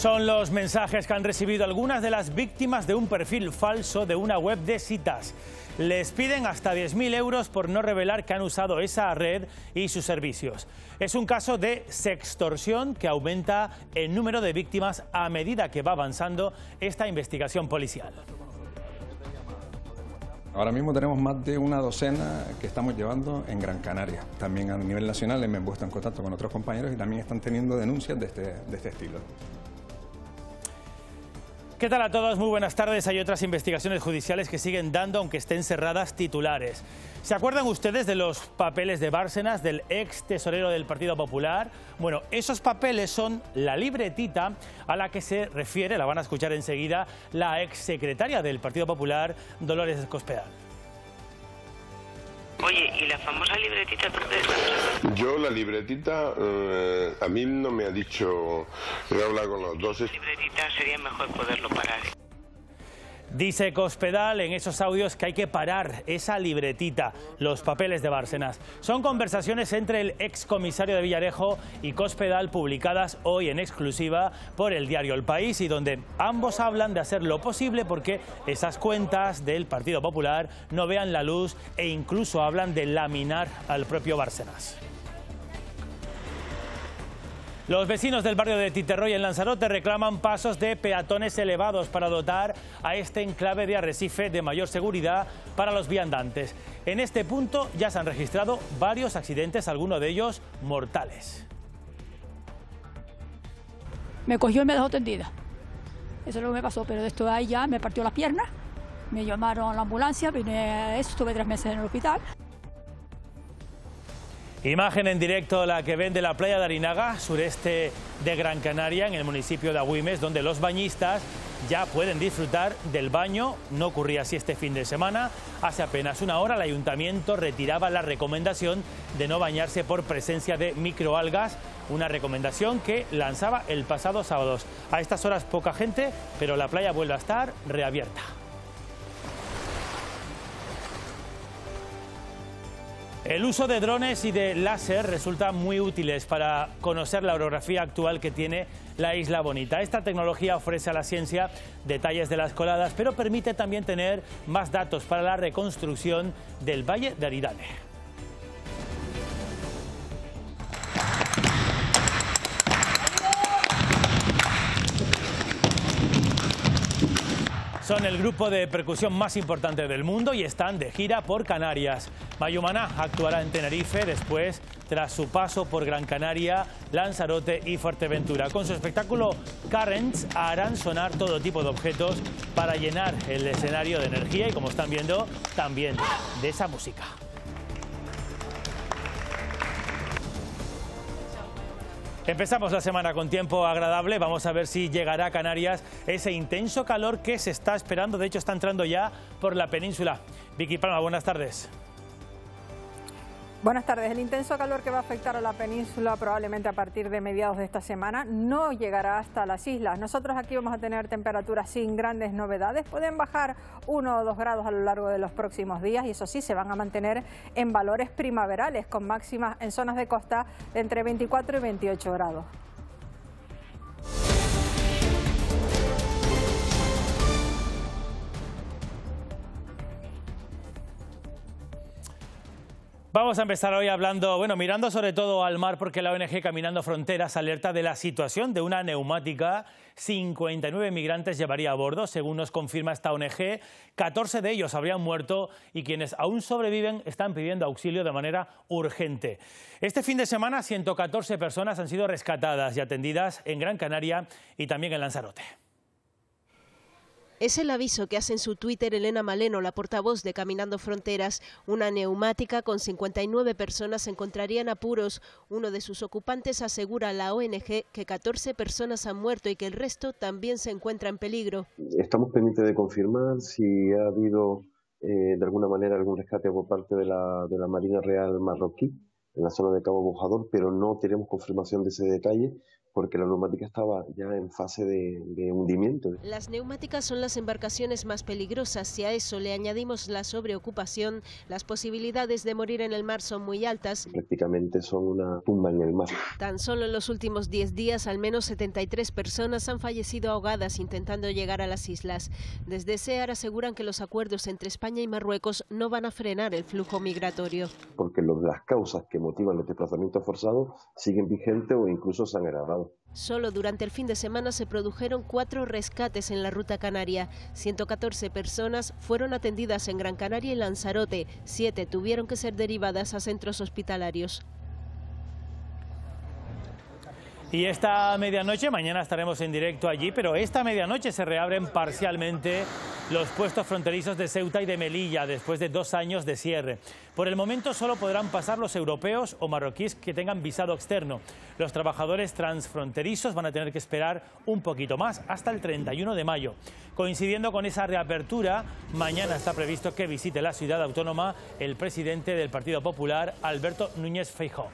Son los mensajes que han recibido algunas de las víctimas de un perfil falso de una web de citas. Les piden hasta 10.000 euros por no revelar que han usado esa red y sus servicios. Es un caso de sextorsión que aumenta el número de víctimas a medida que va avanzando esta investigación policial. Ahora mismo tenemos más de una docena que estamos llevando en Gran Canaria. También a nivel nacional me han puesto en contacto con otros compañeros y también están teniendo denuncias de este, este estilo. ¿Qué tal a todos? Muy buenas tardes. Hay otras investigaciones judiciales que siguen dando, aunque estén cerradas, titulares. ¿Se acuerdan ustedes de los papeles de Bárcenas, del ex tesorero del Partido Popular? Bueno, esos papeles son la libretita a la que se refiere, la van a escuchar enseguida, la ex secretaria del Partido Popular, Dolores Cospedal. Oye, ¿y la famosa libretita Yo la libretita, eh, a mí no me ha dicho, he hablado con los dos. La libretita sería mejor poderlo parar. Dice Cospedal en esos audios que hay que parar esa libretita, los papeles de Bárcenas. Son conversaciones entre el excomisario de Villarejo y Cospedal publicadas hoy en exclusiva por el diario El País y donde ambos hablan de hacer lo posible porque esas cuentas del Partido Popular no vean la luz e incluso hablan de laminar al propio Bárcenas. Los vecinos del barrio de Titerroy en Lanzarote reclaman pasos de peatones elevados para dotar a este enclave de arrecife de mayor seguridad para los viandantes. En este punto ya se han registrado varios accidentes, algunos de ellos mortales. Me cogió y me dejó tendida. Eso es lo que me pasó, pero de esto ahí ya me partió la pierna, Me llamaron a la ambulancia, vine a eso, estuve tres meses en el hospital. Imagen en directo la que ven de la playa de Arinaga, sureste de Gran Canaria, en el municipio de Agüimes, donde los bañistas ya pueden disfrutar del baño. No ocurría así este fin de semana. Hace apenas una hora el ayuntamiento retiraba la recomendación de no bañarse por presencia de microalgas, una recomendación que lanzaba el pasado sábado. A estas horas poca gente, pero la playa vuelve a estar reabierta. El uso de drones y de láser resulta muy útiles para conocer la orografía actual que tiene la Isla Bonita. Esta tecnología ofrece a la ciencia detalles de las coladas, pero permite también tener más datos para la reconstrucción del Valle de Aridane. Son el grupo de percusión más importante del mundo y están de gira por Canarias. Mayumana actuará en Tenerife después, tras su paso por Gran Canaria, Lanzarote y Fuerteventura. Con su espectáculo Currents harán sonar todo tipo de objetos para llenar el escenario de energía y, como están viendo, también de esa música. Empezamos la semana con tiempo agradable, vamos a ver si llegará a Canarias ese intenso calor que se está esperando, de hecho está entrando ya por la península. Vicky Palma, buenas tardes. Buenas tardes. El intenso calor que va a afectar a la península probablemente a partir de mediados de esta semana no llegará hasta las islas. Nosotros aquí vamos a tener temperaturas sin grandes novedades. Pueden bajar uno o dos grados a lo largo de los próximos días y eso sí, se van a mantener en valores primaverales con máximas en zonas de costa de entre 24 y 28 grados. Vamos a empezar hoy hablando, bueno, mirando sobre todo al mar, porque la ONG Caminando Fronteras alerta de la situación de una neumática. 59 migrantes llevaría a bordo, según nos confirma esta ONG. 14 de ellos habrían muerto y quienes aún sobreviven están pidiendo auxilio de manera urgente. Este fin de semana, 114 personas han sido rescatadas y atendidas en Gran Canaria y también en Lanzarote. Es el aviso que hace en su Twitter Elena Maleno, la portavoz de Caminando Fronteras. Una neumática con 59 personas se encontraría apuros. Uno de sus ocupantes asegura a la ONG que 14 personas han muerto y que el resto también se encuentra en peligro. Estamos pendientes de confirmar si ha habido eh, de alguna manera algún rescate por parte de la, de la Marina Real marroquí en la zona de Cabo Bojador, pero no tenemos confirmación de ese detalle porque la neumática estaba ya en fase de, hundimiento. Las neumáticas son las embarcaciones más peligrosas. Si a eso le añadimos la sobreocupación, las posibilidades de morir en el mar son muy altas. Prácticamente son una tumba en el mar. Tan solo en los últimos 10 días, al menos 73 personas han fallecido ahogadas intentando llegar a las islas. Desde SEAR aseguran que los acuerdos entre España y Marruecos no van a frenar el flujo migratorio. Porque las causas que motivan los desplazamientos forzados siguen vigentes o incluso se han agravado. Solo durante el fin de semana se produjeron cuatro rescates en la ruta canaria. 114 personas fueron atendidas en Gran Canaria y Lanzarote. Siete tuvieron que ser derivadas a centros hospitalarios. Y esta medianoche, mañana estaremos en directo allí, pero esta medianoche se reabren parcialmente los puestos fronterizos de Ceuta y de Melilla después de dos años de cierre. Por el momento solo podrán pasar los europeos o marroquíes que tengan visado externo. Los trabajadores transfronterizos van a tener que esperar un poquito más, hasta el 31 de mayo. Coincidiendo con esa reapertura, mañana está previsto que visite la ciudad autónoma el presidente del Partido Popular, Alberto Núñez Feijóo.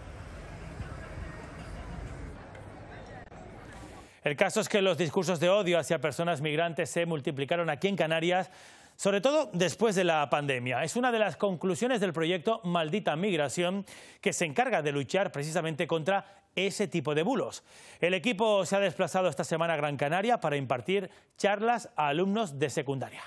El caso es que los discursos de odio hacia personas migrantes se multiplicaron aquí en Canarias, sobre todo después de la pandemia. Es una de las conclusiones del proyecto Maldita Migración, que se encarga de luchar precisamente contra ese tipo de bulos. El equipo se ha desplazado esta semana a Gran Canaria para impartir charlas a alumnos de secundaria.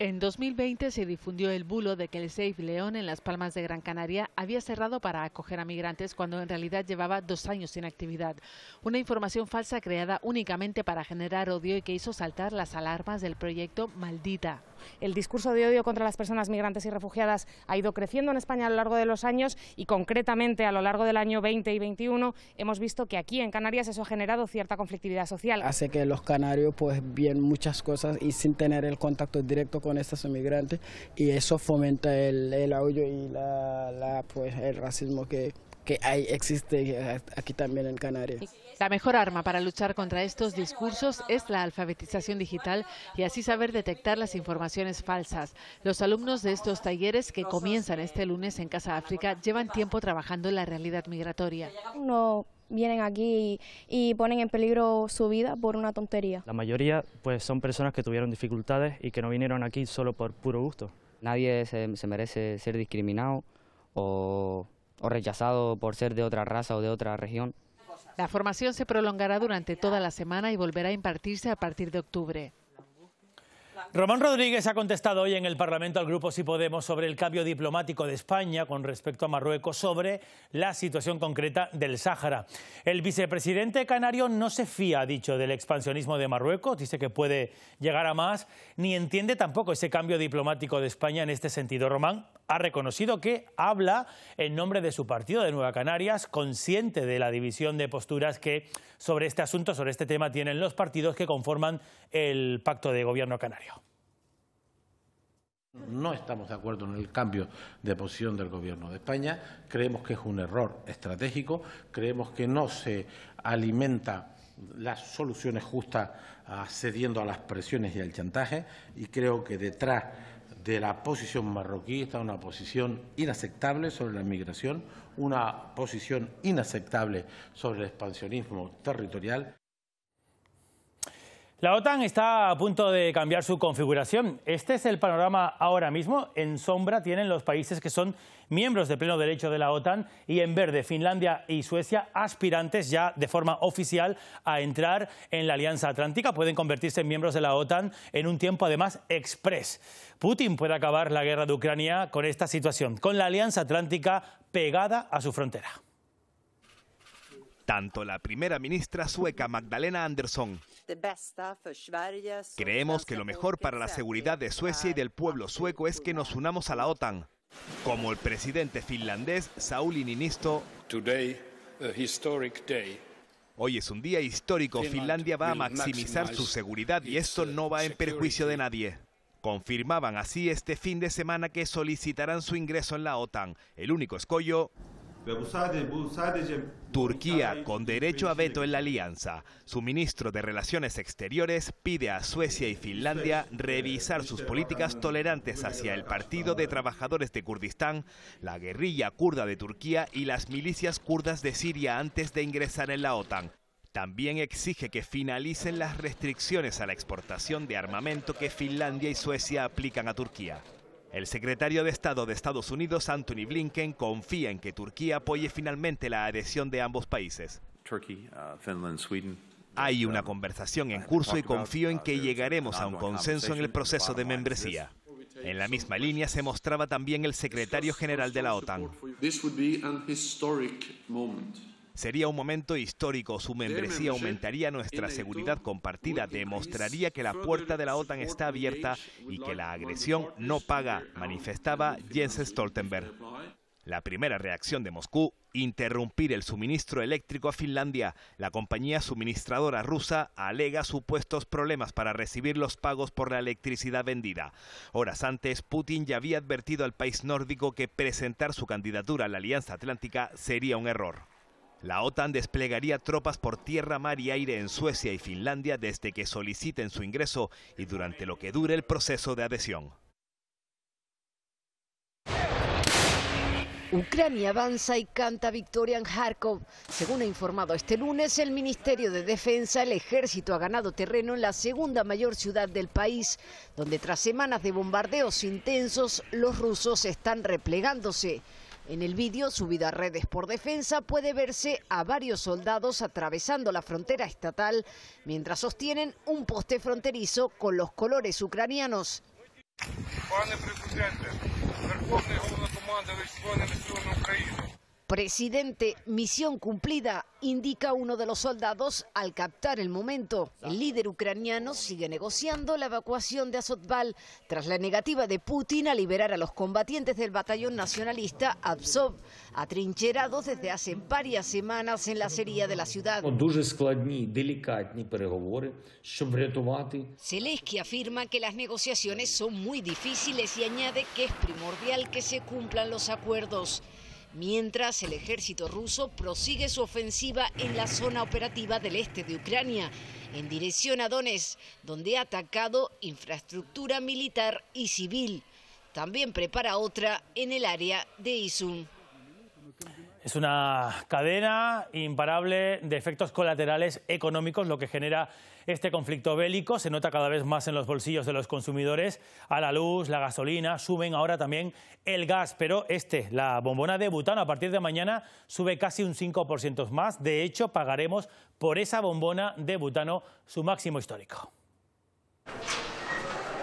En 2020 se difundió el bulo de que el Safe León en Las Palmas de Gran Canaria había cerrado para acoger a migrantes cuando en realidad llevaba dos años sin actividad. Una información falsa creada únicamente para generar odio y que hizo saltar las alarmas del proyecto Maldita. El discurso de odio contra las personas migrantes y refugiadas ha ido creciendo en España a lo largo de los años y concretamente a lo largo del año 20 y 21 hemos visto que aquí en Canarias eso ha generado cierta conflictividad social. Hace que los canarios pues bien muchas cosas y sin tener el contacto directo con estos inmigrantes y eso fomenta el, el y la, la, pues, el racismo que, que hay, existe aquí también en Canarias. La mejor arma para luchar contra estos discursos es la alfabetización digital y así saber detectar las informaciones falsas. Los alumnos de estos talleres que comienzan este lunes en Casa África llevan tiempo trabajando en la realidad migratoria. No vienen aquí y, ponen en peligro su vida por una tontería. La mayoría pues son personas que tuvieron dificultades y que no vinieron aquí solo por puro gusto. Nadie se, merece ser discriminado o rechazado por ser de otra raza o de otra región. La formación se prolongará durante toda la semana y volverá a impartirse a partir de octubre. Román Rodríguez ha contestado hoy en el Parlamento al Grupo Si Podemos sobre el cambio diplomático de España con respecto a Marruecos sobre la situación concreta del Sáhara. El vicepresidente canario no se fía, ha dicho, del expansionismo de Marruecos, dice que puede llegar a más, ni entiende tampoco ese cambio diplomático de España en este sentido. Román ha reconocido que habla en nombre de su partido de Nueva Canarias, consciente de la división de posturas que sobre este asunto, sobre este tema, tienen los partidos que conforman el pacto de gobierno canario. No estamos de acuerdo en el cambio de posición del Gobierno de España. Creemos que es un error estratégico. Creemos que no se alimenta las soluciones justas ah, cediendo a las presiones y al chantaje. Y creo que detrás de la posición marroquí está una posición inaceptable sobre la migración, una posición inaceptable sobre el expansionismo territorial. La OTAN está a punto de cambiar su configuración. Este es el panorama ahora mismo. En sombra tienen los países que son miembros de pleno derecho de la OTAN y en verde Finlandia y Suecia, aspirantes ya de forma oficial a entrar en la Alianza Atlántica. Pueden convertirse en miembros de la OTAN en un tiempo además express. Putin puede acabar la guerra de Ucrania con esta situación, con la Alianza Atlántica pegada a su frontera tanto la primera ministra sueca Magdalena Andersson. Creemos que lo mejor para la seguridad de Suecia y del pueblo sueco es que nos unamos a la OTAN, como el presidente finlandés Sauli Ininisto. Hoy es un día histórico, Finlandia va a maximizar su seguridad y esto uh, no va en perjuicio de nadie. Confirmaban así este fin de semana que solicitarán su ingreso en la OTAN. El único escollo, pues, pues, Turquía, con derecho a veto en la alianza, su ministro de Relaciones Exteriores pide a Suecia y Finlandia revisar sus políticas tolerantes hacia el Partido de Trabajadores de Kurdistán, la guerrilla kurda de Turquía y las milicias kurdas de Siria antes de ingresar en la OTAN. También exige que finalicen las restricciones a la exportación de armamento que Finlandia y Suecia aplican a Turquía. El secretario de Estado de Estados Unidos, Anthony Blinken, confía en que Turquía apoye finalmente la adhesión de ambos países. Uh, Hay una um, conversación en curso y confío en uh, que llegaremos a un consenso en el proceso de membresía. En la misma línea se mostraba también el secretario general de la OTAN. Sería un momento histórico, su membresía aumentaría nuestra seguridad compartida, demostraría que la puerta de la OTAN está abierta y que la agresión no paga, manifestaba Jens Stoltenberg. La primera reacción de Moscú, interrumpir el suministro eléctrico a Finlandia. La compañía suministradora rusa alega supuestos problemas para recibir los pagos por la electricidad vendida. Horas antes, Putin ya había advertido al país nórdico que presentar su candidatura a la Alianza Atlántica sería un error. La OTAN desplegaría tropas por tierra, mar y aire en Suecia y Finlandia desde que soliciten su ingreso y durante lo que dure el proceso de adhesión. Ucrania avanza y canta victoria en Kharkov. Según ha informado este lunes el Ministerio de Defensa, el ejército ha ganado terreno en la segunda mayor ciudad del país, donde tras semanas de bombardeos intensos los rusos están replegándose. En el vídeo subido a redes por defensa puede verse a varios soldados atravesando la frontera estatal mientras sostienen un poste fronterizo con los colores ucranianos. Presidente, misión cumplida, indica uno de los soldados al captar el momento. El líder ucraniano sigue negociando la evacuación de Azotval tras la negativa de Putin a liberar a los combatientes del batallón nacionalista Azov, atrincherados desde hace varias semanas en la acería de la ciudad. Zelensky afirma que las negociaciones son muy difíciles y añade que es primordial que se cumplan los acuerdos mientras el ejército ruso prosigue su ofensiva en la zona operativa del este de Ucrania, en dirección a Donetsk, donde ha atacado infraestructura militar y civil. También prepara otra en el área de Izum. Es una cadena imparable de efectos colaterales económicos, lo que genera este conflicto bélico se nota cada vez más en los bolsillos de los consumidores. A la luz, la gasolina, suben ahora también el gas, pero este, la bombona de butano, a partir de mañana sube casi un 5% más. De hecho, pagaremos por esa bombona de butano su máximo histórico.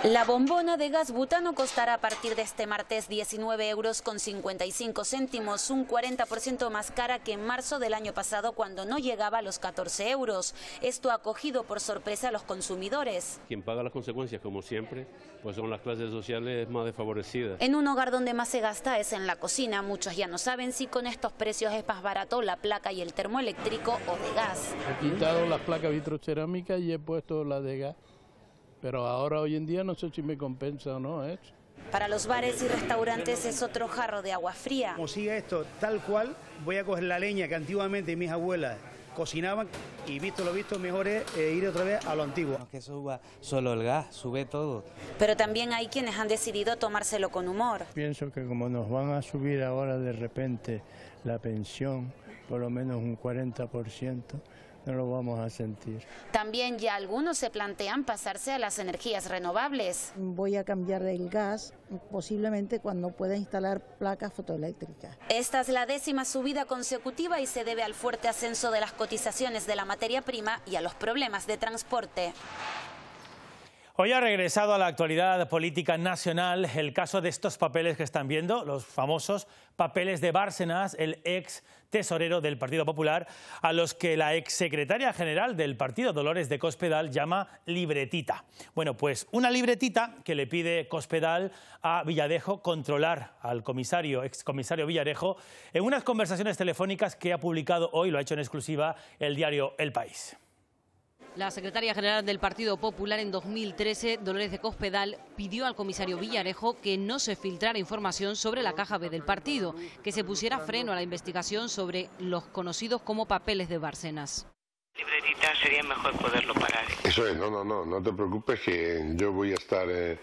La bombona de gas butano costará a partir de este martes 19 euros con 55 céntimos, un 40% más cara que en marzo del año pasado cuando no llegaba a los 14 euros. Esto ha cogido por sorpresa a los consumidores. Quien paga las consecuencias, como siempre, pues son las clases sociales más desfavorecidas. En un hogar donde más se gasta es en la cocina. Muchos ya no saben si con estos precios es más barato la placa y el termoeléctrico o de gas. He quitado las placas vitrocerámicas y he puesto la de gas pero ahora, hoy en día, no sé si me compensa o no ¿eh? Para los bares y restaurantes es otro jarro de agua fría. Como sigue esto tal cual, voy a coger la leña que antiguamente mis abuelas cocinaban y visto lo visto mejor es eh, ir otra vez a lo antiguo. No es que suba solo el gas, sube todo. Pero también hay quienes han decidido tomárselo con humor. Pienso que como nos van a subir ahora de repente la pensión, por lo menos un 40%, no lo vamos a sentir. También ya algunos se plantean pasarse a las energías renovables. Voy a cambiar el gas posiblemente cuando pueda instalar placas fotoeléctricas. Esta es la décima subida consecutiva y se debe al fuerte ascenso de las cotizaciones de la materia prima y a los problemas de transporte. Hoy ha regresado a la actualidad política nacional el caso de estos papeles que están viendo, los famosos papeles de Bárcenas, el ex tesorero del Partido Popular, a los que la exsecretaria general del partido, Dolores de Cospedal, llama libretita. Bueno, pues una libretita que le pide Cospedal a Villadejo controlar al comisario, excomisario Villarejo, en unas conversaciones telefónicas que ha publicado hoy, lo ha hecho en exclusiva, el diario El País. La secretaria general del Partido Popular en 2013, Dolores de Cospedal, pidió al comisario Villarejo que no se filtrara información sobre la caja B del partido, que se pusiera freno a la investigación sobre los conocidos como papeles de Barcenas. sería mejor poderlo parar. Eso es, no, no, no, no te preocupes que yo voy a estar eh,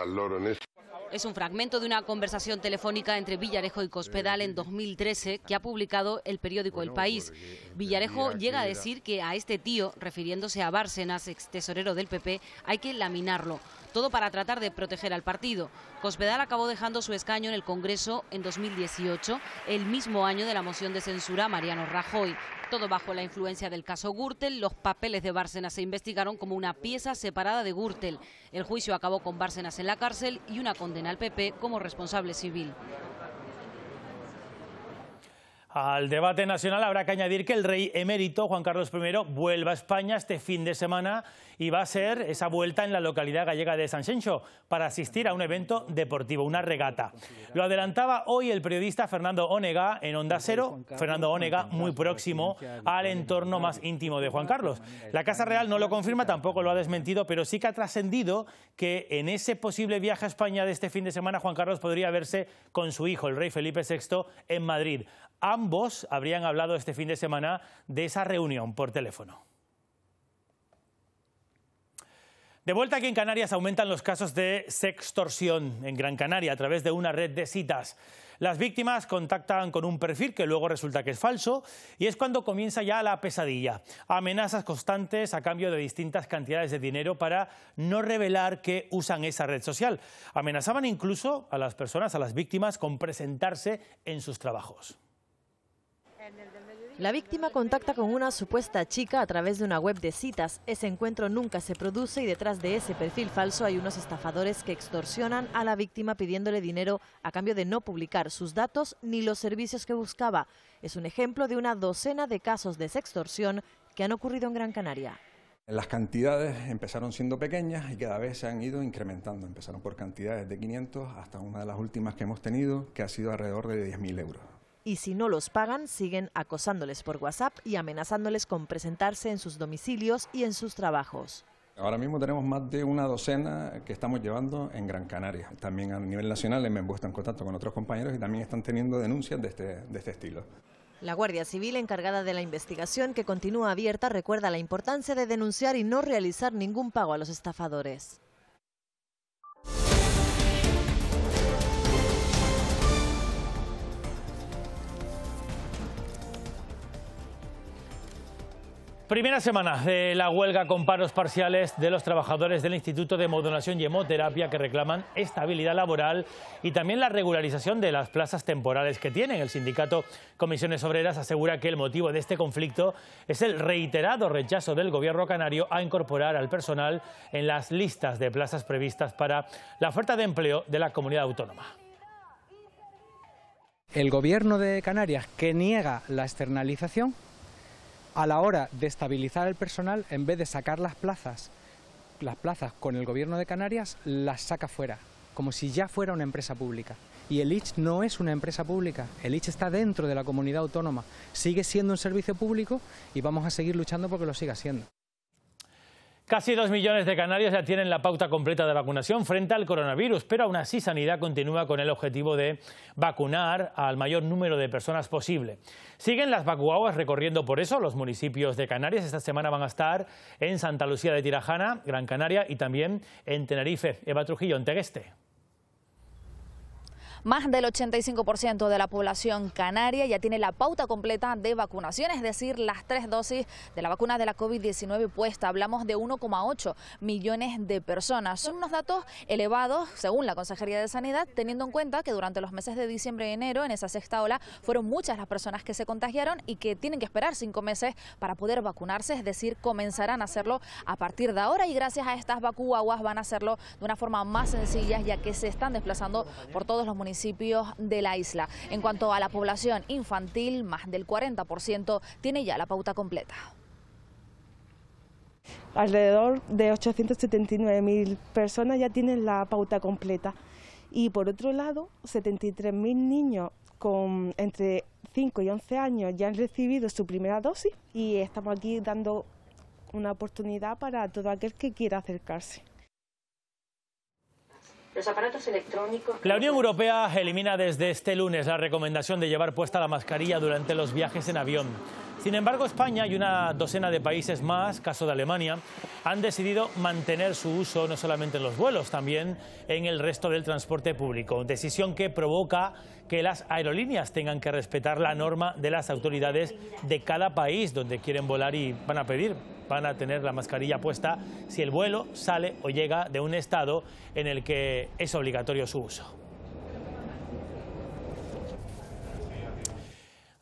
al loro en esto. Es un fragmento de una conversación telefónica entre Villarejo y Cospedal en 2013 que ha publicado el periódico El País. Eh, Villarejo llega a decir que a este tío, refiriéndose a Bárcenas, ex tesorero del PP, hay que laminarlo todo para tratar de proteger al partido. Cospedal acabó dejando su escaño en el Congreso en 2018, el mismo año de la moción de censura a Mariano Rajoy. Todo bajo la influencia del caso Gürtel, los papeles de Bárcenas se investigaron como una pieza separada de Gürtel. El juicio acabó con Bárcenas en la cárcel y una condena al PP como responsable civil. Al debate nacional habrá que añadir que el rey emérito Juan Carlos I vuelve a España este fin de semana y va a ser esa vuelta en la localidad gallega de San para asistir a un evento deportivo, una regata. Lo adelantaba hoy el periodista Fernando Onega en Onda Cero, Fernando Onega muy próximo al entorno más íntimo de Juan Carlos. La Casa Real no lo confirma, tampoco lo ha desmentido, pero sí que ha trascendido que en ese posible viaje a España de este fin de semana Juan Carlos podría verse con su hijo, el rey Felipe VI, en Madrid. Ambos habrían hablado este fin de semana de esa reunión por teléfono. De vuelta aquí en Canarias aumentan los casos de sextorsión en Gran Canaria a través de una red de citas. Las víctimas contactan con un perfil que luego resulta que es falso y es cuando comienza ya la pesadilla. Amenazas constantes a cambio de distintas cantidades de dinero para no revelar que usan esa red social. Amenazaban incluso a las personas, a las víctimas, con presentarse en sus trabajos. La víctima contacta con una supuesta chica a través de una web de citas. Ese encuentro nunca se produce y detrás de ese perfil falso hay unos estafadores que extorsionan a la víctima pidiéndole dinero a cambio de no publicar sus datos ni los servicios que buscaba. Es un ejemplo de una docena de casos de sextorsión que han ocurrido en Gran Canaria. Las cantidades empezaron siendo pequeñas y cada vez se han ido incrementando. Empezaron por cantidades de 500 hasta una de las últimas que hemos tenido, que ha sido alrededor de 10.000 euros y si no los pagan siguen acosándoles por WhatsApp y amenazándoles con presentarse en sus domicilios y en sus trabajos. Ahora mismo tenemos más de una docena que estamos llevando en Gran Canaria. También a nivel nacional me he puesto en contacto con otros compañeros y también están teniendo denuncias de este, de este estilo. La Guardia Civil, encargada de la investigación que continúa abierta, recuerda la importancia de denunciar y no realizar ningún pago a los estafadores. primera semana de la huelga con paros parciales de los trabajadores del Instituto de Modulación y Hemoterapia que reclaman estabilidad laboral y también la regularización de las plazas temporales que tienen. El sindicato Comisiones Obreras asegura que el motivo de este conflicto es el reiterado rechazo del gobierno canario a incorporar al personal en las listas de plazas previstas para la oferta de empleo de la comunidad autónoma. El gobierno de Canarias que niega la externalización a la hora de estabilizar el personal, en vez de sacar las plazas, las plazas con el gobierno de Canarias, las saca fuera, como si ya fuera una empresa pública. Y el ICH no es una empresa pública, el ICH está dentro de la comunidad autónoma, sigue siendo un servicio público y vamos a seguir luchando porque lo siga siendo. Casi dos millones de canarios ya tienen la pauta completa de vacunación frente al coronavirus, pero aún así Sanidad continúa con el objetivo de vacunar al mayor número de personas posible. Siguen las vacuaguas recorriendo por eso los municipios de Canarias. Esta semana van a estar en Santa Lucía de Tirajana, Gran Canaria y también en Tenerife. Eva Trujillo, en Tegueste. Más del 85% de la población canaria ya tiene la pauta completa de vacunación, es decir, las tres dosis de la vacuna de la COVID-19 puesta. Hablamos de 1,8 millones de personas. Son unos datos elevados, según la Consejería de Sanidad, teniendo en cuenta que durante los meses de diciembre y enero, en esa sexta ola, fueron muchas las personas que se contagiaron y que tienen que esperar cinco meses para poder vacunarse, es decir, comenzarán a hacerlo a partir de ahora y gracias a estas vacuaguas van a hacerlo de una forma más sencilla, ya que se están desplazando por todos los municipios municipios de la isla. En cuanto a la población infantil, más del 40% tiene ya la pauta completa. Alrededor de 879.000 personas ya tienen la pauta completa. Y por otro lado, 73.000 niños con entre 5 y 11 años ya han recibido su primera dosis y estamos aquí dando una oportunidad para todo aquel que quiera acercarse los aparatos electrónicos. La Unión Europea elimina desde este lunes la recomendación de llevar puesta la mascarilla durante los viajes en avión. Sin embargo, España y una docena de países más, caso de Alemania, han decidido mantener su uso no solamente en los vuelos, también en el resto del transporte público. Decisión que provoca que las aerolíneas tengan que respetar la norma de las autoridades de cada país donde quieren volar y van a pedir, van a tener la mascarilla puesta si el vuelo sale o llega de un estado en el que es obligatorio su uso.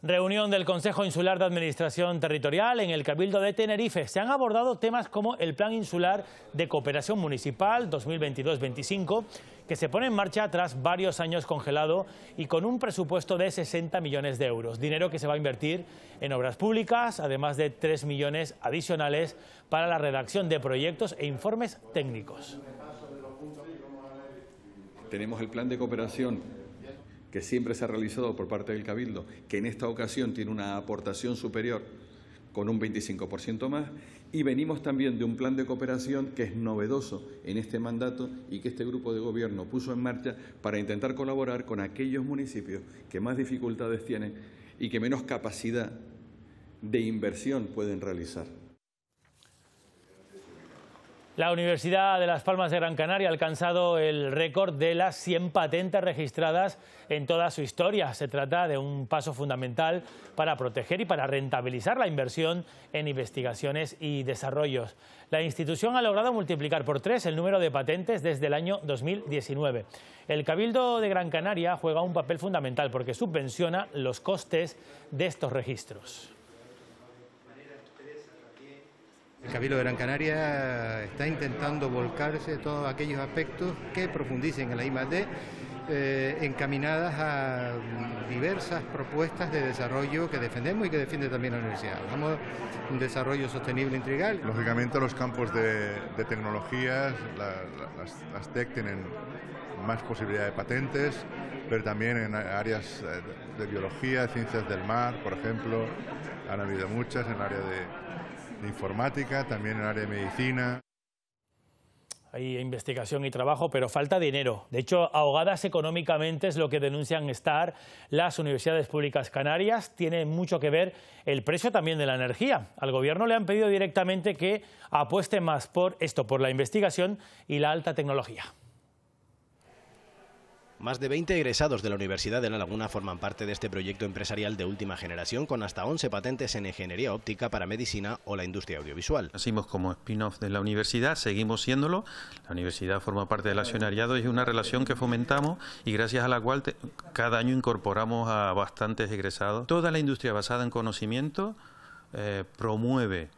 Reunión del Consejo Insular de Administración Territorial en el Cabildo de Tenerife. Se han abordado temas como el Plan Insular de Cooperación Municipal 2022-25, que se pone en marcha tras varios años congelado y con un presupuesto de 60 millones de euros. Dinero que se va a invertir en obras públicas, además de 3 millones adicionales para la redacción de proyectos e informes técnicos. Tenemos el plan de cooperación que siempre se ha realizado por parte del Cabildo, que en esta ocasión tiene una aportación superior con un 25% más, y venimos también de un plan de cooperación que es novedoso en este mandato y que este grupo de gobierno puso en marcha para intentar colaborar con aquellos municipios que más dificultades tienen y que menos capacidad de inversión pueden realizar. La Universidad de Las Palmas de Gran Canaria ha alcanzado el récord de las 100 patentes registradas en toda su historia. Se trata de un paso fundamental para proteger y para rentabilizar la inversión en investigaciones y desarrollos. La institución ha logrado multiplicar por tres el número de patentes desde el año 2019. El Cabildo de Gran Canaria juega un papel fundamental porque subvenciona los costes de estos registros. El Cabildo de Gran Canaria está intentando volcarse todos aquellos aspectos que profundicen en la imad eh, encaminadas a mm, diversas propuestas de desarrollo que defendemos y que defiende también la universidad. Vamos un desarrollo sostenible e integral. Lógicamente los campos de, tecnologías, las, las TEC tienen más posibilidad de patentes, pero también en áreas eh, de biología, ciencias del mar, por ejemplo, han habido muchas, en el área de informática, también en el área de medicina. Hay investigación y trabajo, pero falta dinero. De hecho, ahogadas económicamente es lo que denuncian estar las universidades públicas canarias. Tiene mucho que ver el precio también de la energía. Al gobierno le han pedido directamente que apueste más por esto, por la investigación y la alta tecnología. Más de 20 egresados de la Universidad de La Laguna forman parte de este proyecto empresarial de última generación con hasta 11 patentes en ingeniería óptica para medicina o la industria audiovisual. Nacimos como spin-off de la universidad, seguimos siéndolo. La universidad forma parte del accionariado y es una relación que fomentamos y gracias a la cual cada año incorporamos a bastantes egresados. Toda la industria basada en conocimiento eh, promueve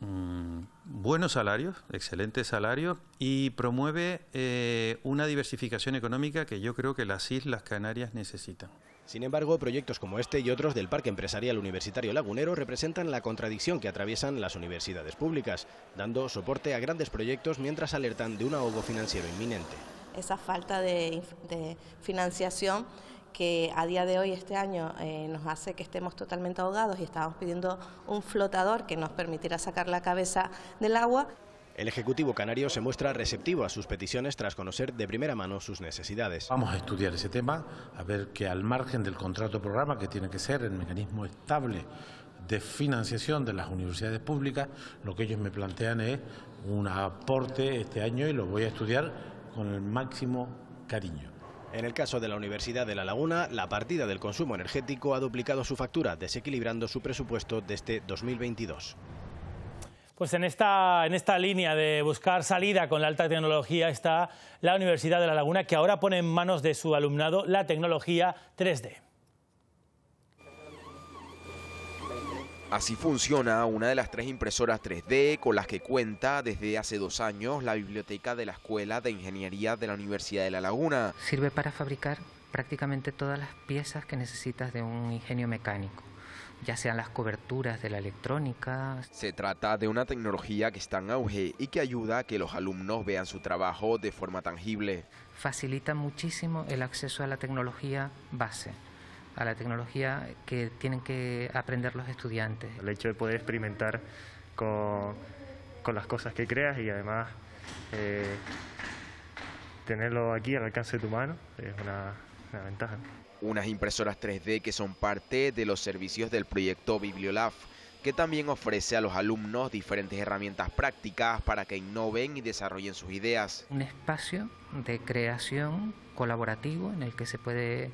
mm, buenos salarios, excelentes salarios, y promueve eh, una diversificación económica que yo creo que las Islas Canarias necesitan. Sin embargo, proyectos como este y otros del Parque Empresarial Universitario Lagunero representan la contradicción que atraviesan las universidades públicas, dando soporte a grandes proyectos mientras alertan de un ahogo financiero inminente. Esa falta de financiación que a día de hoy, este año, eh, nos hace que estemos totalmente ahogados y estamos pidiendo un flotador que nos permitiera sacar la cabeza del agua. El Ejecutivo Canario se muestra receptivo a sus peticiones tras conocer de primera mano sus necesidades. Vamos a estudiar ese tema, a ver que al margen del contrato programa, que tiene que ser el mecanismo estable de financiación de las universidades públicas, lo que ellos me plantean es un aporte este año y lo voy a estudiar con el máximo cariño. En el caso de la Universidad de La Laguna, la partida del consumo energético ha duplicado su factura, desequilibrando su presupuesto desde 2022. Pues en esta, en esta línea de buscar salida con la alta tecnología está la Universidad de La Laguna, que ahora pone en manos de su alumnado la tecnología 3D. Así funciona una de las tres impresoras 3D con las que cuenta desde hace dos años la biblioteca de la Escuela de Ingeniería de la Universidad de La Laguna. Sirve para fabricar prácticamente todas las piezas que necesitas de un ingenio mecánico ya sean las coberturas de la electrónica. Se trata de una tecnología que está en auge y que ayuda a que los alumnos vean su trabajo de forma tangible. Facilita muchísimo el acceso a la tecnología base a la tecnología que tienen que aprender los estudiantes. El hecho de poder experimentar con, las cosas que creas y además eh, tenerlo aquí al alcance de tu mano es una, una ventaja. Unas impresoras 3D que son parte de los servicios del proyecto Bibliolab que también ofrece a los alumnos diferentes herramientas prácticas para que innoven y desarrollen sus ideas. Un espacio de creación colaborativo en el que se puede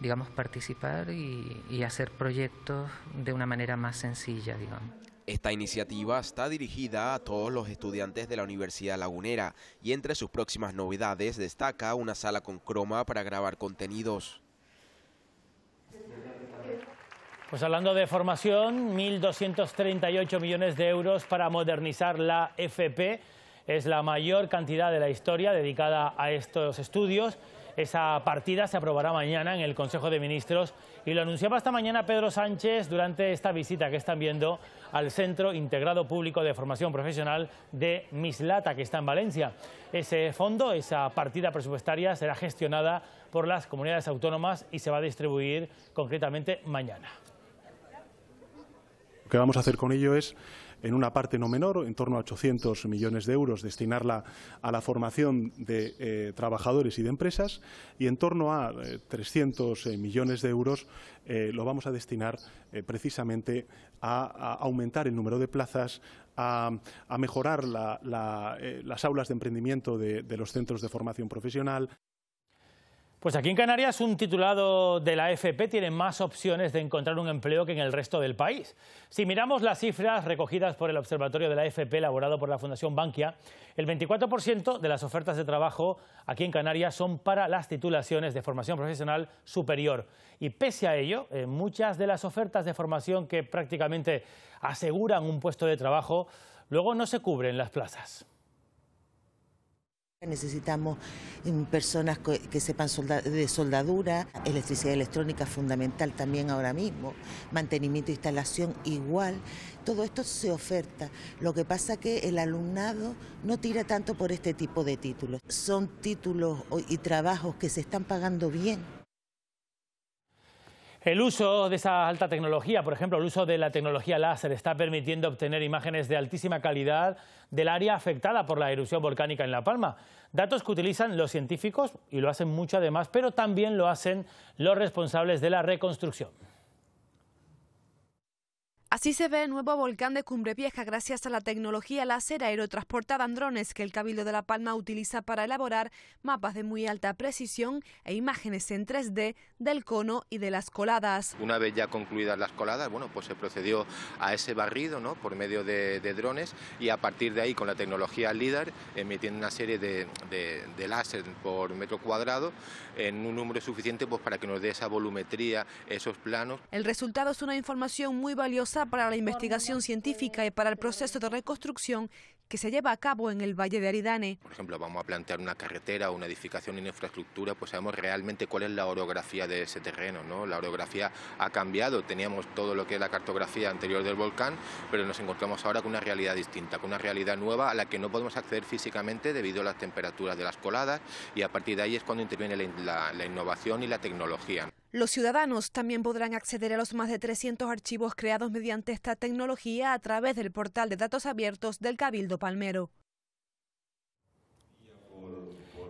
digamos, participar y, y hacer proyectos de una manera más sencilla, digamos. Esta iniciativa está dirigida a todos los estudiantes de la Universidad Lagunera y entre sus próximas novedades destaca una sala con croma para grabar contenidos. Pues hablando de formación, 1.238 millones de euros para modernizar la FP. Es la mayor cantidad de la historia dedicada a estos estudios esa partida se aprobará mañana en el Consejo de Ministros y lo anunciaba esta mañana Pedro Sánchez durante esta visita que están viendo al Centro Integrado Público de Formación Profesional de Mislata, que está en Valencia. Ese fondo, esa partida presupuestaria, será gestionada por las comunidades autónomas y se va a distribuir concretamente mañana. Lo que vamos a hacer con ello es en una parte no menor, en torno a 800 millones de euros, destinarla a la formación de eh, trabajadores y de empresas y en torno a 300 eh, eh, millones de euros lo vamos a destinar precisamente a, aumentar el número de plazas, a, mejorar las aulas de emprendimiento de los centros de formación profesional. Pues aquí en Canarias un titulado de la FP tiene más opciones de encontrar un empleo que en el resto del país. Si miramos las cifras recogidas por el Observatorio de la FP elaborado por la Fundación Bankia, el 24% de las ofertas de trabajo aquí en Canarias son para las titulaciones de formación profesional superior. Y pese a ello, eh, muchas de las ofertas de formación que prácticamente aseguran un puesto de trabajo, luego no se cubren las plazas. Necesitamos mm, personas que sepan de soldadura, electricidad electrónica fundamental también ahora mismo, mantenimiento e instalación igual. Todo esto se oferta. Lo que pasa que el alumnado no tira tanto por este tipo de títulos. Son títulos y trabajos que se están pagando bien. El uso de esa alta tecnología, por ejemplo, el uso de la tecnología láser, está permitiendo obtener imágenes de altísima calidad del área afectada por la erupción volcánica en La Palma. Datos que utilizan los científicos, y lo hacen mucho además, pero también lo hacen los responsables de la reconstrucción. Así se ve el nuevo volcán de Cumbre Vieja gracias a la tecnología láser aerotransportada en drones que el Cabildo de La Palma utiliza para elaborar mapas de muy alta precisión e imágenes en 3D del cono y de las coladas. Una vez ya concluidas las coladas, bueno, pues se procedió a ese barrido por medio de, drones y a partir de ahí con la tecnología LIDAR emitiendo una serie de, de láser por metro cuadrado en un número suficiente pues, para que nos dé esa volumetría, esos planos. El resultado es una información muy valiosa para la Investigación Científica y para el Proceso de Reconstrucción que se lleva a cabo en el Valle de Aridane. Por ejemplo, vamos a plantear una carretera o una edificación en infraestructura, pues sabemos realmente cuál es la orografía de ese terreno. ¿no? La orografía ha cambiado, teníamos todo lo que es la cartografía anterior del volcán, pero nos encontramos ahora con una realidad distinta, con una realidad nueva a la que no podemos acceder físicamente debido a las temperaturas de las coladas y a partir de ahí es cuando interviene la innovación y la tecnología. Los ciudadanos también podrán acceder a los más de 300 archivos creados mediante esta tecnología a través del portal de datos abiertos del Cabildo Palmero.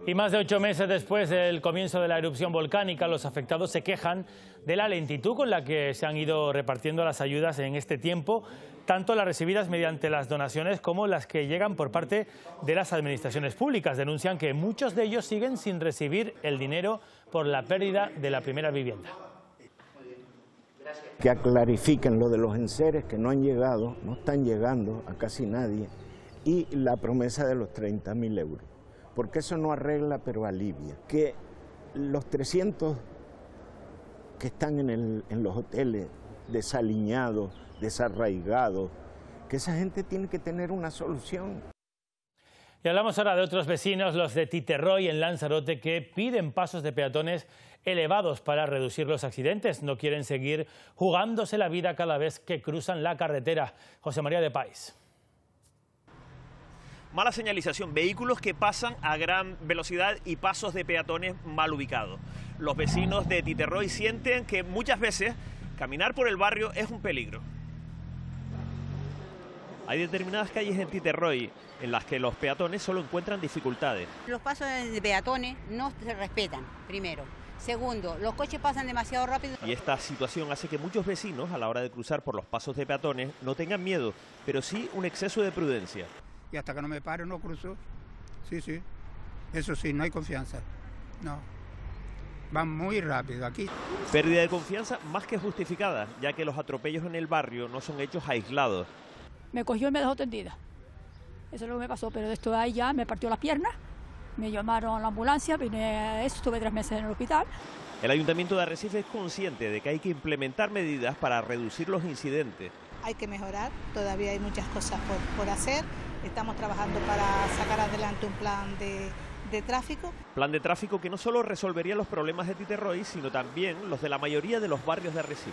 Y más de ocho meses después del comienzo de la erupción volcánica, los afectados se quejan de la lentitud con la que se han ido repartiendo las ayudas en este tiempo, tanto las recibidas mediante las donaciones como las que llegan por parte de las administraciones públicas. Denuncian que muchos de ellos siguen sin recibir el dinero por la pérdida de la primera vivienda. Que aclarifiquen lo de los enseres que no han llegado, no están llegando a casi nadie, y la promesa de los 30.000 euros, porque eso no arregla pero alivia. Que los 300 que están en, los hoteles desaliñados, desarraigados, que esa gente tiene que tener una solución. Y hablamos ahora de otros vecinos, los de Titerroy en Lanzarote, que piden pasos de peatones elevados para reducir los accidentes. No quieren seguir jugándose la vida cada vez que cruzan la carretera. José María de País. Mala señalización, vehículos que pasan a gran velocidad y pasos de peatones mal ubicados. Los vecinos de Titerroy sienten que muchas veces caminar por el barrio es un peligro. Hay determinadas calles en Titerroy en las que los peatones solo encuentran dificultades. Los pasos de peatones no se respetan, primero. Segundo, los coches pasan demasiado rápido. Y esta situación hace que muchos vecinos, a la hora de cruzar por los pasos de peatones, no tengan miedo, pero sí un exceso de prudencia. Y hasta que no me paro, no cruzo. Sí, sí. Eso sí, no hay confianza. No. Van muy rápido aquí. Pérdida de confianza más que justificada, ya que los atropellos en el barrio no son hechos aislados me cogió y me dejó tendida. Eso es lo que me pasó, pero de esto ahí ya me partió las piernas, me llamaron la ambulancia, vine a eso, estuve tres meses en el hospital. El Ayuntamiento de Arrecife es consciente de que hay que implementar medidas para reducir los incidentes. Hay que mejorar, todavía hay muchas cosas por, hacer. Estamos trabajando para sacar adelante un plan de, de tráfico. Plan de tráfico que no solo resolvería los problemas de Titerroy, sino también los de la mayoría de los barrios de Arrecife.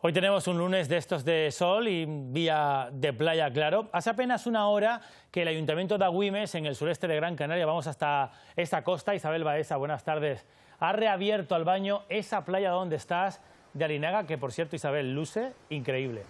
Hoy tenemos un lunes de estos de sol y vía de playa, claro. Hace apenas una hora que el Ayuntamiento de Agüimes, en el sureste de Gran Canaria, vamos hasta esta costa. Isabel Baeza, buenas tardes. Ha reabierto al baño esa playa donde estás, de Arinaga, que por cierto, Isabel, luce increíble.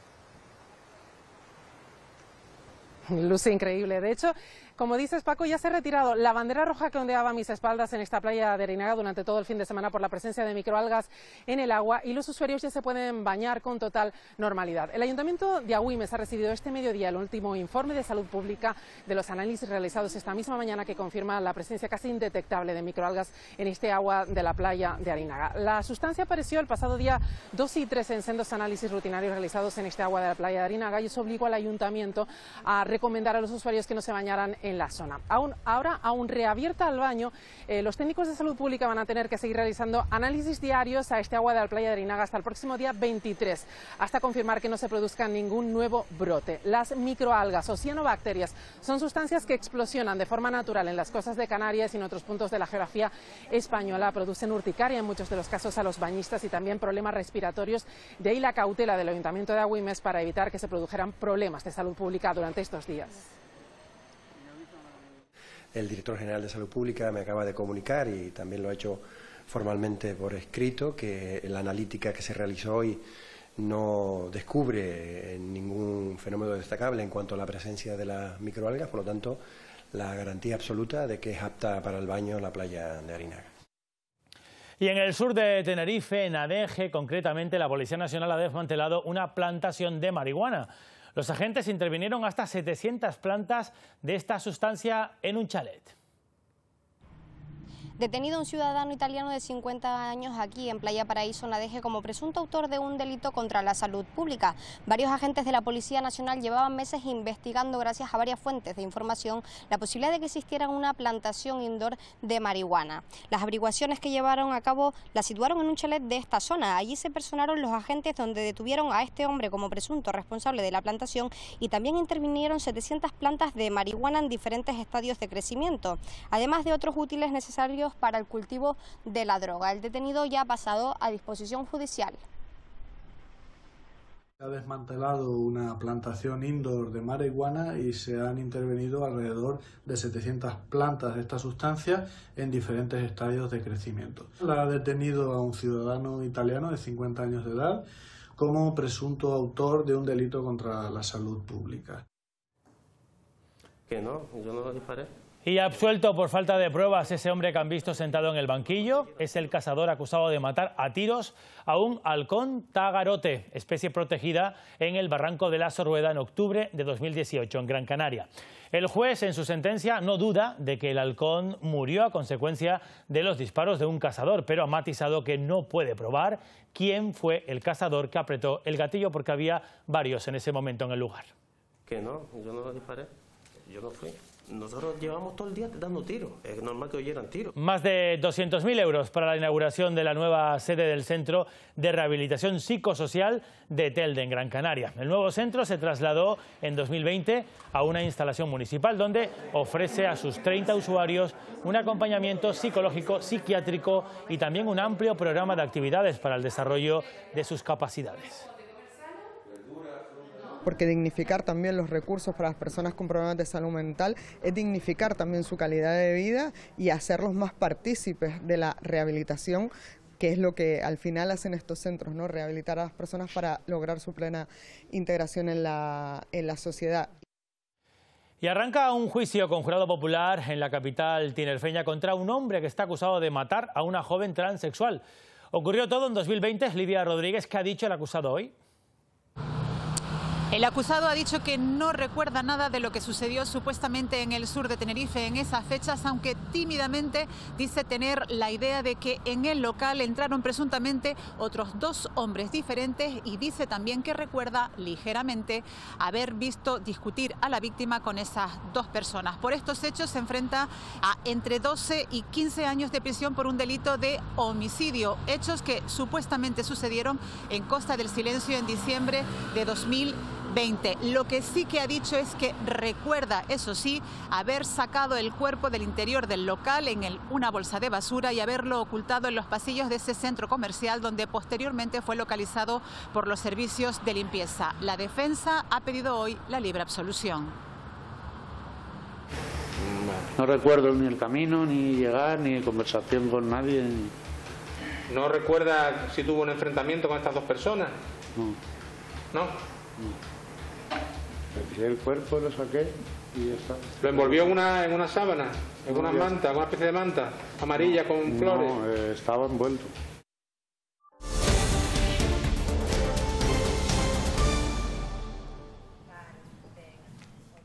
Luce increíble. De hecho, como dices, Paco, ya se ha retirado la bandera roja que ondeaba a mis espaldas en esta playa de Arinaga durante todo el fin de semana por la presencia de microalgas en el agua y los usuarios ya se pueden bañar con total normalidad. El Ayuntamiento de Agüimes ha recibido este mediodía el último informe de salud pública de los análisis realizados esta misma mañana que confirma la presencia casi indetectable de microalgas en este agua de la playa de Arinaga. La sustancia apareció el pasado día 2 y 3 en sendos análisis rutinarios realizados en este agua de la playa de Arinaga y eso obligó al Ayuntamiento a recomendar a los usuarios que no se bañaran en la zona. ahora, aún reabierta al baño, eh, los técnicos de salud pública van a tener que seguir realizando análisis diarios a este agua de la playa de Rinaga hasta el próximo día 23, hasta confirmar que no se produzca ningún nuevo brote. Las microalgas o cianobacterias son sustancias que explosionan de forma natural en las costas de Canarias y en otros puntos de la geografía española. Producen urticaria en muchos de los casos a los bañistas y también problemas respiratorios. De ahí la cautela del Ayuntamiento de Agüimes para evitar que se produjeran problemas de salud pública durante estos días el director general de Salud Pública me acaba de comunicar y también lo ha hecho formalmente por escrito, que la analítica que se realizó hoy no descubre eh, ningún fenómeno destacable en cuanto a la presencia de las microalgas, por lo tanto, la garantía absoluta de que es apta para el baño la playa de Arinaga. Y en el sur de Tenerife, en Adeje, concretamente, la Policía Nacional ha desmantelado una plantación de marihuana. Los agentes intervinieron hasta 700 plantas de esta sustancia en un chalet. Detenido un ciudadano italiano de 50 años aquí en Playa Paraíso, Nadeje, como presunto autor de un delito contra la salud pública. Varios agentes de la Policía Nacional llevaban meses investigando, gracias a varias fuentes de información, la posibilidad de que existiera una plantación indoor de marihuana. Las averiguaciones que llevaron a cabo la situaron en un chalet de esta zona. Allí se personaron los agentes donde detuvieron a este hombre como presunto responsable de la plantación y también intervinieron 700 plantas de marihuana en diferentes estadios de crecimiento, además de otros útiles necesarios para el cultivo de la droga. El detenido ya ha pasado a disposición judicial. Se ha desmantelado una plantación indoor de marihuana y se han intervenido alrededor de 700 plantas de esta sustancia en diferentes estadios de crecimiento. La ha detenido a un ciudadano italiano de 50 años de edad como presunto autor de un delito contra la salud pública. ¿Qué no? Yo no lo disparé. Y absuelto por falta de pruebas, ese hombre que han visto sentado en el banquillo es el cazador acusado de matar a tiros a un halcón tagarote, especie protegida en el barranco de la Sorrueda en octubre de 2018 en Gran Canaria. El juez en su sentencia no duda de que el halcón murió a consecuencia de los disparos de un cazador, pero ha matizado que no puede probar quién fue el cazador que apretó el gatillo porque había varios en ese momento en el lugar. Que no, yo no lo disparé, yo no fui. Nosotros llevamos todo el día dando tiro, es normal que oyeran tiros. Más de 200.000 euros para la inauguración de la nueva sede del Centro de Rehabilitación Psicosocial de Telde, en Gran Canaria. El nuevo centro se trasladó en 2020 a una instalación municipal donde ofrece a sus 30 usuarios un acompañamiento psicológico, psiquiátrico y también un amplio programa de actividades para el desarrollo de sus capacidades porque dignificar también los recursos para las personas con problemas de salud mental es dignificar también su calidad de vida y hacerlos más partícipes de la rehabilitación que es lo que al final hacen estos centros, ¿no? rehabilitar a las personas para lograr su plena integración en la, en la sociedad. Y arranca un juicio con jurado popular en la capital tinerfeña contra un hombre que está acusado de matar a una joven transexual. Ocurrió todo en 2020, Lidia Rodríguez, ¿qué ha dicho el acusado hoy? El acusado ha dicho que no recuerda nada de lo que sucedió supuestamente en el sur de Tenerife en esas fechas, aunque tímidamente dice tener la idea de que en el local entraron presuntamente otros dos hombres diferentes y dice también que recuerda ligeramente haber visto discutir a la víctima con esas dos personas. Por estos hechos se enfrenta a entre 12 y 15 años de prisión por un delito de homicidio, hechos que supuestamente sucedieron en Costa del Silencio en diciembre de 2000. 20. Lo que sí que ha dicho es que recuerda, eso sí, haber sacado el cuerpo del interior del local en una bolsa de basura y haberlo ocultado en los pasillos de ese centro comercial donde posteriormente fue localizado por los servicios de limpieza. La defensa ha pedido hoy la libre absolución. No recuerdo ni el camino, ni llegar, ni conversación con nadie. ¿No recuerda si tuvo un enfrentamiento con estas dos personas? no el cuerpo, lo saqué y ya está. ¿Lo envolvió en una, en una sábana? ¿En una manta, manta? ¿Una especie de manta amarilla con flores? No, eh, estaba envuelto.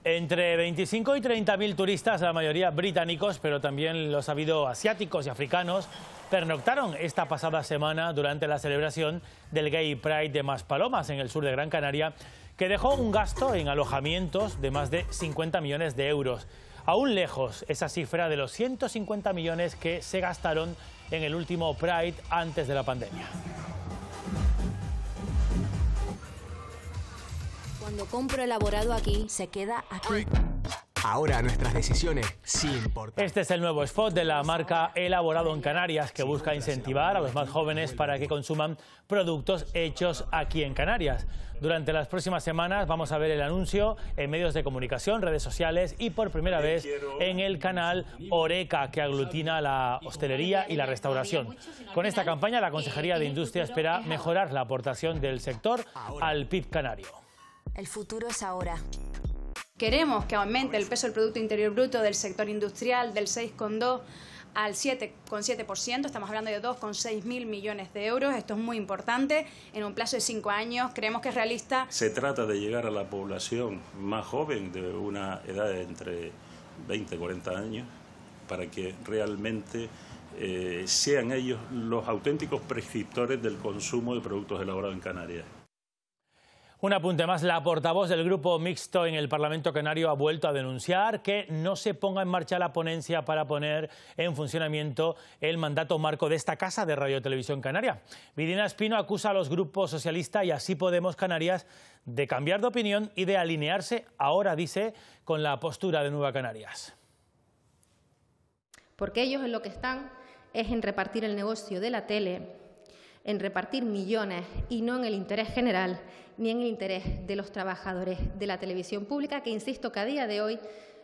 Entre 25 y 30 mil turistas, la mayoría británicos, pero también los ha habido asiáticos y africanos, pernoctaron esta pasada semana durante la celebración del Gay Pride de Maspalomas en el sur de Gran Canaria que dejó un gasto en alojamientos de más de 50 millones de euros. Aún lejos esa cifra de los 150 millones que se gastaron en el último Pride antes de la pandemia. Cuando compro elaborado aquí, se queda aquí. Ahora nuestras decisiones sí importan. Este es el nuevo spot de la marca Elaborado en Canarias que busca incentivar a los más jóvenes para que consuman productos hechos aquí en Canarias. Durante las próximas semanas vamos a ver el anuncio en medios de comunicación, redes sociales y por primera vez en el canal Oreca que aglutina la hostelería y la restauración. Con esta campaña la Consejería de Industria espera mejorar la aportación del sector al PIB canario. El futuro es ahora. Queremos que aumente el peso del Producto Interior Bruto del sector industrial del 6,2 al 7,7%, estamos hablando de 2,6 mil millones de euros, esto es muy importante, en un plazo de cinco años, creemos que es realista. Se trata de llegar a la población más joven, de una edad de entre 20 y 40 años, para que realmente eh, sean ellos los auténticos prescriptores del consumo de productos elaborados en Canarias. Un apunte más, la portavoz del grupo mixto en el Parlamento Canario ha vuelto a denunciar que no se ponga en marcha la ponencia para poner en funcionamiento el mandato marco de esta casa de Radio Televisión Canaria. Vidina Espino acusa a los grupos socialista y así Podemos Canarias de cambiar de opinión y de alinearse, ahora dice, con la postura de Nueva Canarias. Porque ellos en lo que están es en repartir el negocio de la tele en repartir millones y no en el interés general ni en el interés de los trabajadores de la televisión pública, que insisto que a día de hoy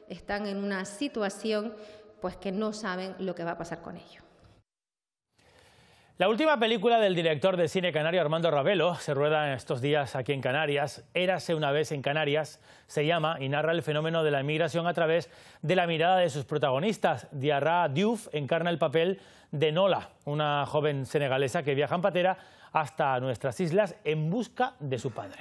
están en una situación pues que no saben lo que va a pasar con ellos. La última película del director de cine canario Armando Ravelo se rueda en estos días aquí en Canarias. Érase una vez en Canarias se llama y narra el fenómeno de la emigración a través de la mirada de sus protagonistas. Diarra Diouf encarna el papel de Nola, una joven senegalesa que viaja en patera hasta nuestras islas en busca de su padre.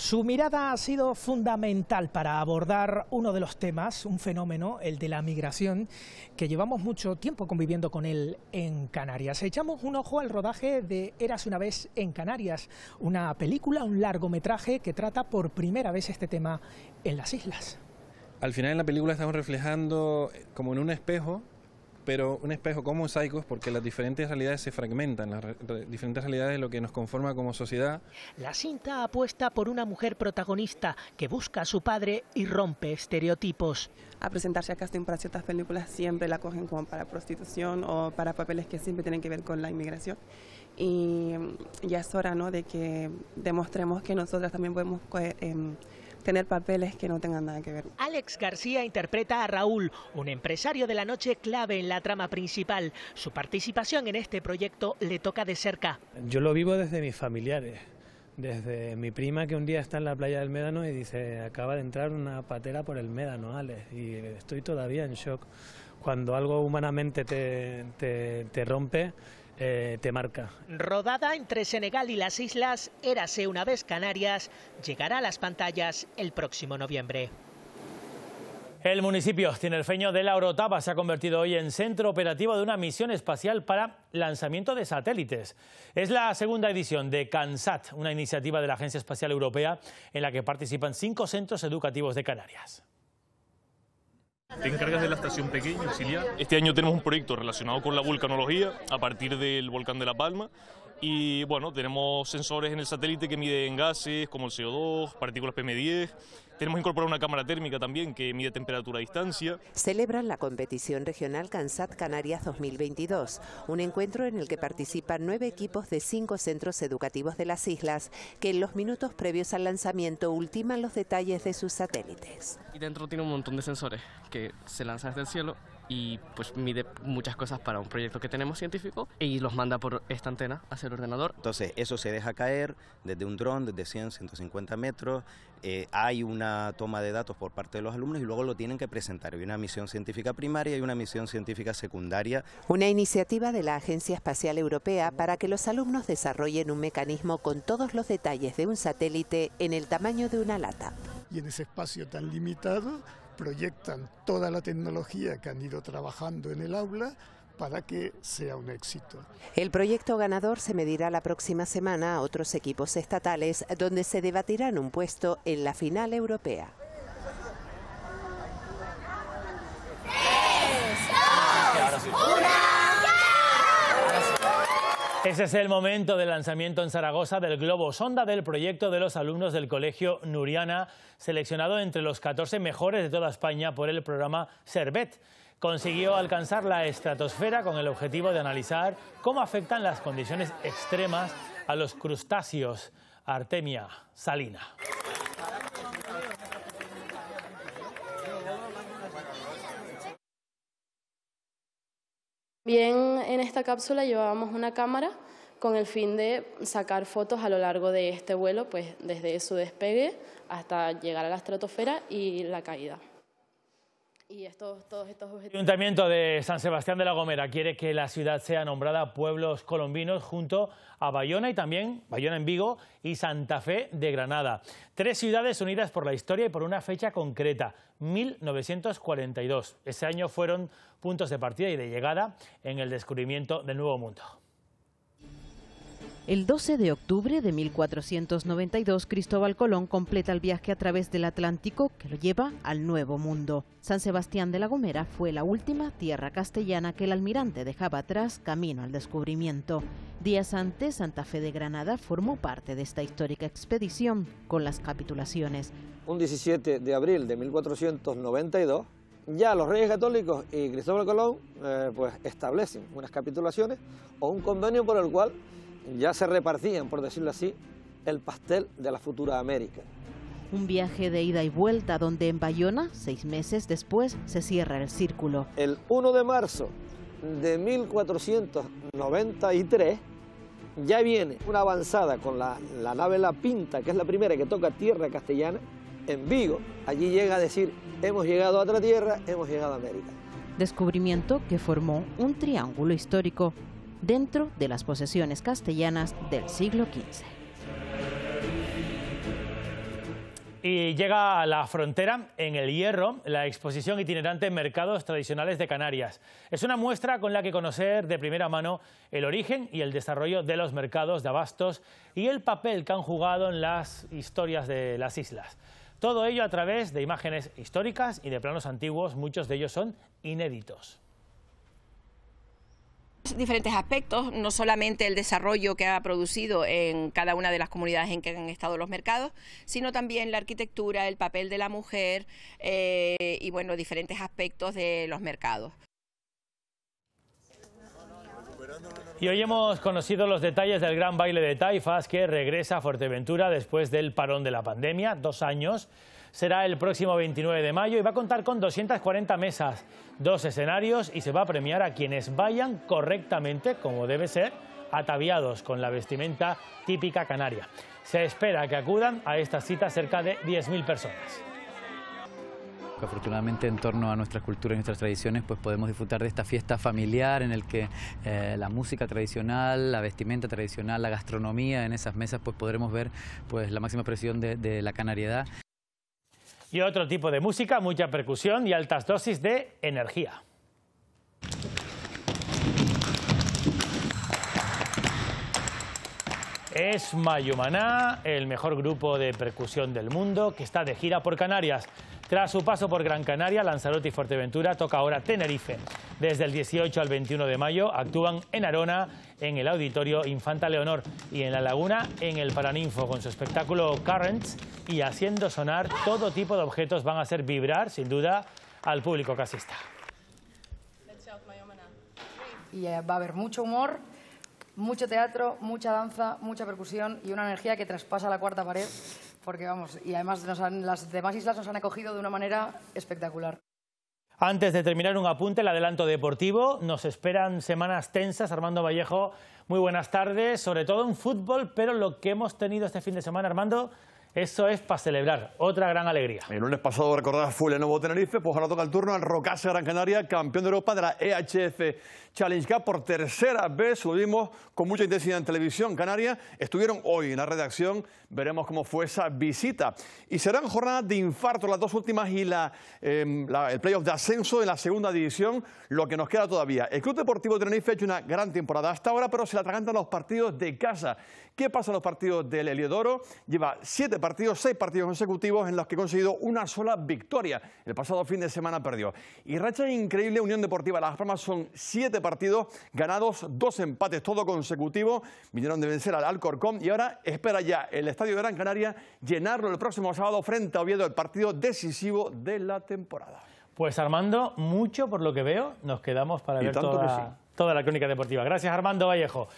Su mirada ha sido fundamental para abordar uno de los temas, un fenómeno, el de la migración, que llevamos mucho tiempo conviviendo con él en Canarias. Echamos un ojo al rodaje de Eras una vez en Canarias, una película, un largometraje que trata por primera vez este tema en las islas. Al final en la película estamos reflejando eh, como en un espejo pero un espejo como mosaicos porque las diferentes realidades se fragmentan, las diferentes realidades de lo que nos conforma como sociedad. La cinta apuesta por una mujer protagonista que busca a su padre y rompe estereotipos. A presentarse a casting para ciertas películas siempre la cogen como para prostitución o para papeles que siempre tienen que ver con la inmigración y ya es hora ¿no? de que demostremos que nosotras también podemos... Eh, em, tener papeles que no tengan nada que ver. Alex García interpreta a Raúl, un empresario de la noche clave en la trama principal. Su participación en este proyecto le toca de cerca. Yo lo vivo desde mis familiares. Desde mi prima que un día está en la playa del Médano y dice, acaba de entrar una patera por el Médano, Alex, y estoy todavía en shock. Cuando algo humanamente te, te, te rompe, eh, te marca. Rodada entre Senegal y las islas, érase una vez Canarias, llegará a las pantallas el próximo noviembre. El municipio tinerfeño de La Orotava se ha convertido hoy en centro operativo de una misión espacial para lanzamiento de satélites. Es la segunda edición de CANSAT, una iniciativa de la Agencia Espacial Europea en la que participan cinco centros educativos de Canarias. Te encargas de la estación pequeña, auxiliar. Este año tenemos un proyecto relacionado con la vulcanología a partir del volcán de La Palma y bueno, tenemos sensores en el satélite que miden gases como el CO2, partículas PM10. Tenemos incorporada una cámara térmica también que mide temperatura a distancia. Celebran la competición regional CANSAT Canarias 2022, un encuentro en el que participan nueve equipos de cinco centros educativos de las islas que en los minutos previos al lanzamiento ultiman los detalles de sus satélites. Y dentro tiene un montón de sensores que se lanzan desde el cielo y pues mide muchas cosas para un proyecto que tenemos científico y los manda por esta antena hacia el ordenador. Entonces eso se deja caer desde un dron, desde 100, 150 metros, eh, hay una toma de datos por parte de los alumnos y luego lo tienen que presentar. Hay una misión científica primaria y una misión científica secundaria. Una iniciativa de la Agencia Espacial Europea para que los alumnos desarrollen un mecanismo con todos los detalles de un satélite en el tamaño de una lata. Y en ese espacio tan limitado proyectan toda la tecnología que han ido trabajando en el aula para que sea un éxito. El proyecto ganador se medirá la próxima semana a otros equipos estatales donde se debatirán un puesto en la final europea. Ese es el momento del lanzamiento en Zaragoza del globo sonda del proyecto de los alumnos del Colegio Nuriana, seleccionado entre los 14 mejores de toda España por el programa CERVET. Consiguió alcanzar la estratosfera con el objetivo de analizar cómo afectan las condiciones extremas a los crustáceos Artemia salina. Bien, en esta cápsula llevábamos una cámara con el fin de sacar fotos a lo largo de este vuelo, pues desde su despegue hasta llegar a la estratosfera y la caída. El Ayuntamiento de San Sebastián de la Gomera quiere que la ciudad sea nombrada pueblos colombinos junto a Bayona y también Bayona en Vigo y Santa Fe de Granada. Tres ciudades unidas por la historia y por una fecha concreta, 1942. Ese año fueron puntos de partida y de llegada en el descubrimiento del Nuevo Mundo. El 12 de octubre de 1492, Cristóbal Colón completa el viaje a través del Atlántico que lo lleva al Nuevo Mundo. San Sebastián de la Gomera fue la última tierra castellana que el almirante dejaba atrás camino al descubrimiento. Días antes, Santa Fe de Granada formó parte de esta histórica expedición con las capitulaciones. Un 17 de abril de 1492, ya los reyes católicos y Cristóbal Colón eh, pues establecen unas capitulaciones o un convenio por el cual ya se repartían, por decirlo así, el pastel de la futura América. Un viaje de ida y vuelta donde en Bayona, seis meses después, se cierra el círculo. El 1 de marzo de 1493 ya viene una avanzada con la, nave La Pinta, que es la primera que toca tierra castellana, en Vigo. Allí llega a decir, hemos llegado a otra tierra, hemos llegado a América. Descubrimiento que formó un triángulo histórico dentro de las posesiones castellanas del siglo XV. Y llega a la frontera, en el Hierro, la exposición itinerante Mercados Tradicionales de Canarias. Es una muestra con la que conocer de primera mano el origen y el desarrollo de los mercados de abastos y el papel que han jugado en las historias de las islas. Todo ello a través de imágenes históricas y de planos antiguos, muchos de ellos son inéditos diferentes aspectos, no solamente el desarrollo que ha producido en cada una de las comunidades en que han estado los mercados, sino también la arquitectura, el papel de la mujer eh, y bueno, diferentes aspectos de los mercados. Y hoy hemos conocido los detalles del gran baile de Taifas que regresa a Fuerteventura después del parón de la pandemia, dos años será el próximo 29 de mayo y va a contar con 240 mesas, dos escenarios y se va a premiar a quienes vayan correctamente, como debe ser, ataviados con la vestimenta típica canaria. Se espera que acudan a esta cita cerca de 10.000 personas. Afortunadamente en torno a nuestras culturas y nuestras tradiciones pues podemos disfrutar de esta fiesta familiar en el que eh, la música tradicional, la vestimenta tradicional, la gastronomía en esas mesas pues podremos ver pues la máxima presión de la canariedad y otro tipo de música, mucha percusión y altas dosis de energía. Es Mayumaná, el mejor grupo de percusión del mundo, que está de gira por Canarias. Tras su paso por Gran Canaria, Lanzarote y Fuerteventura, toca ahora Tenerife. Desde el 18 al 21 de mayo actúan en Arona, en el Auditorio Infanta Leonor y en La Laguna, en el Paraninfo, con su espectáculo Currents y haciendo sonar todo tipo de objetos van a hacer vibrar, sin duda, al público que Y eh, va a haber mucho humor, mucho teatro, mucha danza, mucha percusión y una energía que traspasa la cuarta pared porque vamos, y además las demás islas nos han acogido de una manera espectacular. Antes de terminar, un apunte, el adelanto deportivo. Nos esperan semanas tensas. Armando Vallejo, muy buenas tardes, sobre todo en fútbol, pero lo que hemos tenido este fin de semana, Armando, eso es para celebrar, otra gran alegría. El lunes pasado, recordarás, fue el nuevo Tenerife, pues ahora toca el turno al Rocasa Gran Canaria, campeón de Europa de la EHF Challenge Cup. Por tercera vez lo con mucha intensidad en televisión canaria. Estuvieron hoy en la redacción Veremos cómo fue esa visita. Y serán jornadas de infarto las dos últimas y em, el playoff de ascenso en la segunda división, lo que nos queda todavía. El Club Deportivo de Tenerife ha hecho una gran temporada hasta ahora, pero se le atragantan los partidos de casa. ¿Qué pasa en los partidos del Heliodoro? Lleva siete partidos, seis partidos consecutivos en los que ha conseguido una sola victoria. El pasado fin de semana perdió. Y racha increíble Unión Deportiva Las Palmas son siete partidos ganados, dos empates, todo consecutivo. Vinieron de vencer al Alcorcón y ahora espera ya el Estadio de Gran Canaria, llenarlo el próximo sábado frente a Oviedo, el partido decisivo de la temporada. Pues Armando, mucho por lo que veo, nos quedamos para ver toda, toda la crónica deportiva. Gracias Armando Vallejo.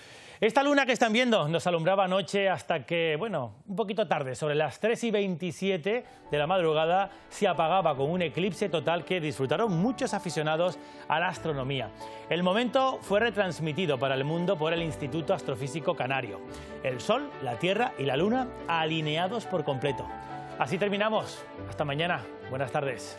Esta luna que están viendo nos alumbraba anoche hasta que, bueno, un poquito tarde, sobre las 3 y 27 de la madrugada, se apagaba con un eclipse total que disfrutaron muchos aficionados a la astronomía. El momento fue retransmitido para el mundo por el Instituto Astrofísico Canario. El Sol, la Tierra y la Luna alineados por completo. Así terminamos. Hasta mañana. Buenas tardes.